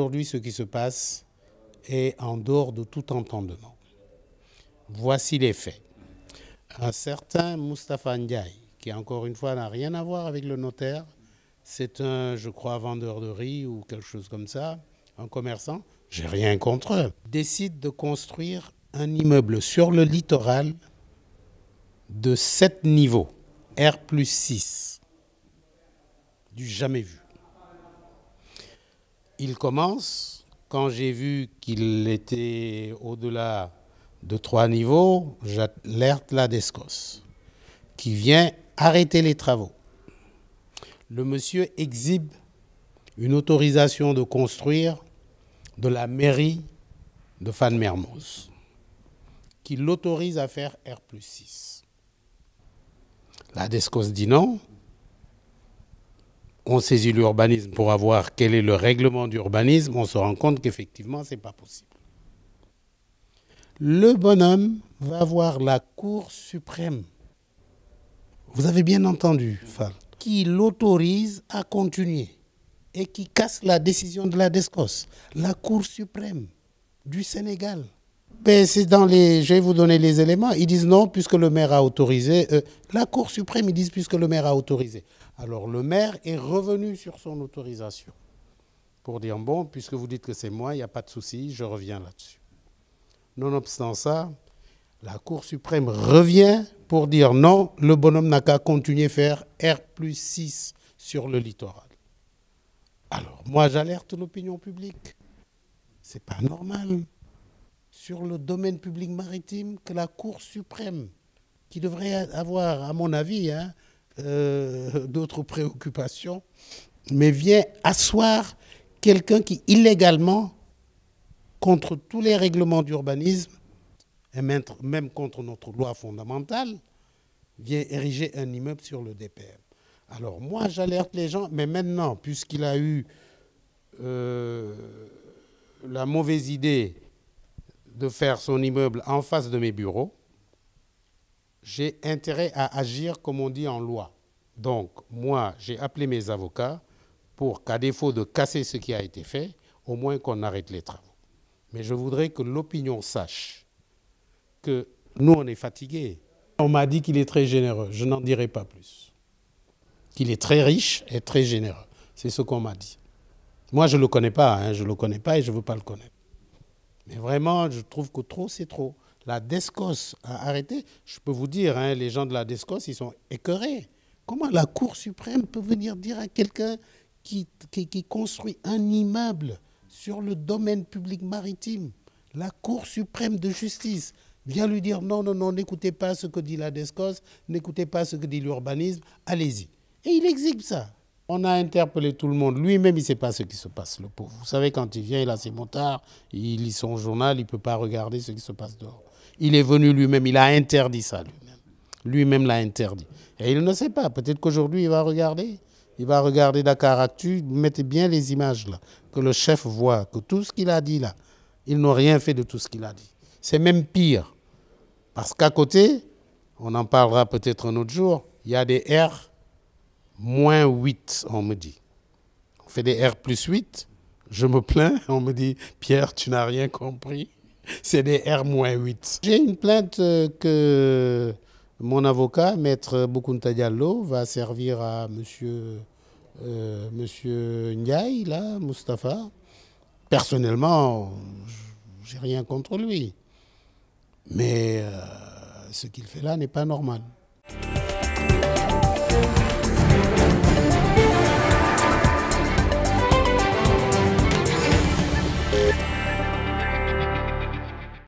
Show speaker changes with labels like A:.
A: Aujourd'hui, ce qui se passe est en dehors de tout entendement. Voici les faits. Un certain Moustapha Ndiaye, qui encore une fois n'a rien à voir avec le notaire, c'est un, je crois, vendeur de riz ou quelque chose comme ça, un commerçant, j'ai rien contre eux, décide de construire un immeuble sur le littoral de sept niveaux, R plus 6, du jamais vu il commence. Quand j'ai vu qu'il était au-delà de trois niveaux, j'alerte la DESCOS qui vient arrêter les travaux. Le monsieur exhibe une autorisation de construire de la mairie de Fan-Mermoz qui l'autorise à faire R 6. La DESCOS dit non, on saisit l'urbanisme pour avoir quel est le règlement d'urbanisme, on se rend compte qu'effectivement, ce n'est pas possible. Le bonhomme va voir la Cour suprême. Vous avez bien entendu, qui l'autorise à continuer et qui casse la décision de la DESCOS, la Cour suprême du Sénégal. Ben, dans les. Je vais vous donner les éléments. Ils disent non, puisque le maire a autorisé. Euh, la Cour suprême, ils disent puisque le maire a autorisé. Alors le maire est revenu sur son autorisation pour dire bon, puisque vous dites que c'est moi, il n'y a pas de souci, je reviens là-dessus. Nonobstant ça, la Cour suprême revient pour dire non, le bonhomme n'a qu'à continuer à faire R plus 6 sur le littoral. Alors moi, j'alerte l'opinion publique. C'est pas normal sur le domaine public maritime que la Cour suprême, qui devrait avoir, à mon avis, hein, euh, d'autres préoccupations, mais vient asseoir quelqu'un qui illégalement, contre tous les règlements d'urbanisme, et même contre notre loi fondamentale, vient ériger un immeuble sur le DPM. Alors moi, j'alerte les gens, mais maintenant, puisqu'il a eu euh, la mauvaise idée de faire son immeuble en face de mes bureaux, j'ai intérêt à agir comme on dit en loi. Donc, moi, j'ai appelé mes avocats pour qu'à défaut de casser ce qui a été fait, au moins qu'on arrête les travaux. Mais je voudrais que l'opinion sache que nous, on est fatigués. On m'a dit qu'il est très généreux, je n'en dirai pas plus. Qu'il est très riche et très généreux, c'est ce qu'on m'a dit. Moi, je ne le connais pas, hein. je ne le connais pas et je ne veux pas le connaître vraiment, je trouve que trop, c'est trop. La DESCOS a hein, arrêté. Je peux vous dire, hein, les gens de la DESCOS, ils sont écœurés. Comment la Cour suprême peut venir dire à quelqu'un qui, qui, construit un immeuble sur le domaine public maritime, la Cour suprême de justice vient lui dire non, non, non, n'écoutez pas ce que dit la DESCOS, n'écoutez pas ce que dit l'urbanisme, allez-y. Et il exige ça. On a interpellé tout le monde. Lui-même, il ne sait pas ce qui se passe, le pauvre. Vous savez, quand il vient, il a ses montards, il lit son journal, il ne peut pas regarder ce qui se passe dehors. Il est venu lui-même, il a interdit ça lui-même. Lui-même l'a interdit. Et il ne sait pas. Peut-être qu'aujourd'hui, il va regarder. Il va regarder Dakar Actu. Mettez bien les images là, que le chef voit, que tout ce qu'il a dit là, ils n'ont rien fait de tout ce qu'il a dit. C'est même pire. Parce qu'à côté, on en parlera peut-être un autre jour, il y a des R moins 8, on me dit. On fait des R plus 8, je me plains, on me dit, Pierre, tu n'as rien compris, c'est des R moins 8. J'ai une plainte euh, que mon avocat, maître Bukunta Diallo, va servir à monsieur, euh, monsieur Ndiaye, là, Mustapha. Personnellement, j'ai rien contre lui. Mais euh, ce qu'il fait là n'est pas normal.